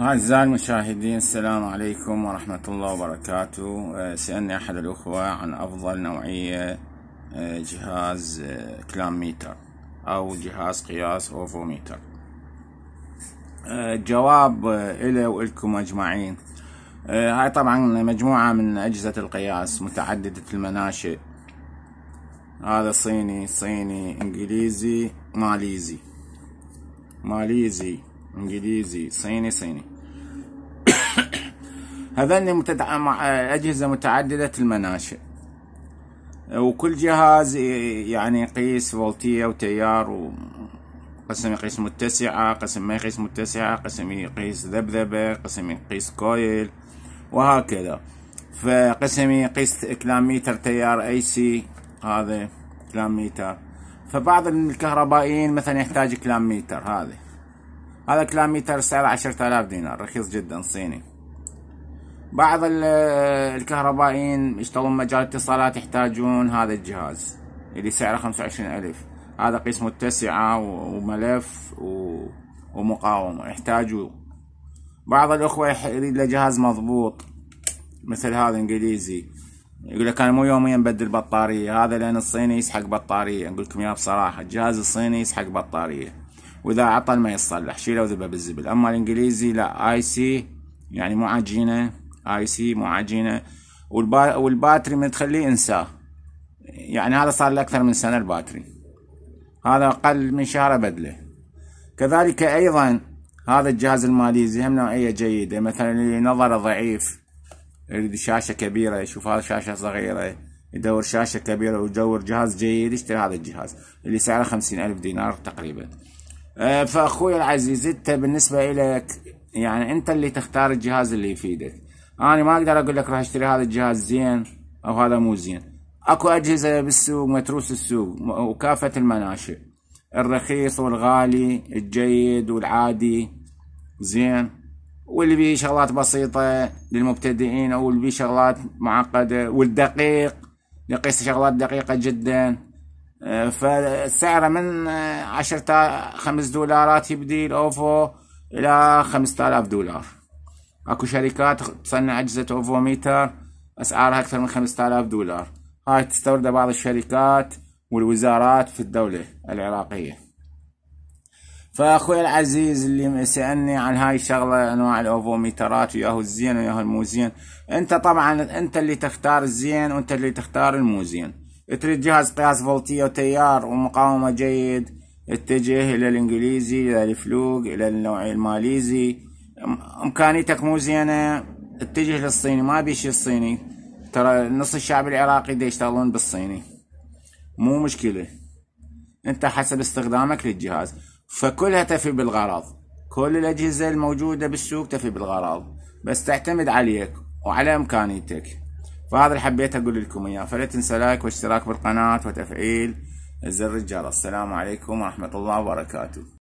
أعزائي المشاهدين السلام عليكم ورحمة الله وبركاته أه، سألني أحد الأخوة عن أفضل نوعية أه، جهاز أه، كلام ميتر أو جهاز قياس أوفوميتر جواب إلي وإلكم أجمعين هاي طبعا مجموعة من أجهزة القياس متعددة المناشئ هذا صيني صيني إنجليزي ماليزي ماليزي انجليزي صيني صيني هذان متدعم اجهزه متعدده المناشئ وكل جهاز يعني يقيس فولتيه وتيار و... قسم يقيس متسعة قسم ما يقيس متسعة قسم يقيس ذبذبة قسم يقيس كويل وهكذا فقسم يقيس كلاميتر تيار اي سي هذا كلاميتر فبعض الكهربائيين مثلا يحتاج كلاميتر هذا هذا كلام ميتر سعره عشرة آلاف دينار رخيص جدا صيني بعض الكهربائيين يشتغلون مجال اتصالات يحتاجون هذا الجهاز اللي سعره خمسة وعشرين ألف هذا قيس متسعة وملف ومقاومة يحتاجوا بعض الأخوة يريد له جهاز مضبوط مثل هذا انجليزي يقول لك انا مو يوميا بدل بطاريه هذا لان الصيني يسحق بطاريه اقول لكم يا بصراحه الجهاز الصيني يسحق بطاريه واذا عطل ما يصلح شيله وذبه بالزبل اما الانجليزي لا اي سي يعني مو عجينه اي سي مو عجينه والبا... والباتري من تخليه انساه يعني هذا صار له اكثر من سنه الباتري هذا اقل من شهر بدله كذلك ايضا هذا الجهاز الماليزي هم نوعيه جيده مثلا اللي نظره ضعيف يريد شاشه كبيره يشوف هذا شاشه صغيره يدور شاشة كبيرة ويدور جهاز جيد يشتري هذا الجهاز اللي سعره خمسين ألف دينار تقريبا آه، فاخوي العزيز انت بالنسبه لك يعني انت اللي تختار الجهاز اللي يفيدك انا ما اقدر اقول لك راح اشتري هذا الجهاز زين او هذا مو زين اكو اجهزه بالسوق متروس السوق وكافه المناشئ الرخيص والغالي الجيد والعادي زين واللي بيه شغلات بسيطة للمبتدئين أو اللي بيه شغلات معقدة والدقيق يقيس شغلات دقيقة جدا فسعره من 10 5 دولارات يبدي الاوفو الى 5000 دولار اكو شركات تصنع اجهزه اوفوميتر اسعارها اكثر من 5000 دولار هاي تستوردها بعض الشركات والوزارات في الدوله العراقيه فاخوي العزيز اللي سالني عن هاي الشغله انواع الاوفوميترات وياهو الزين وياهو المو زين انت طبعا انت اللي تختار الزين وانت اللي تختار المو زين تريد جهاز قياس فولتية وتيار ومقاومة جيد اتجه إلى الإنجليزي إلى الفلوق إلى النوعي الماليزي إمكانيتك مو زينة اتجه للصيني ما بيش شي الصيني ترى نص الشعب العراقي دا يشتغلون بالصيني مو مشكلة انت حسب استخدامك للجهاز فكلها تفي بالغرض كل الأجهزة الموجودة بالسوق تفي بالغرض بس تعتمد عليك وعلى إمكانيتك فهذا اللي حبيت اقول لكم اياه فلا تنسى لايك واشتراك بالقناه وتفعيل زر الجرس السلام عليكم ورحمه الله وبركاته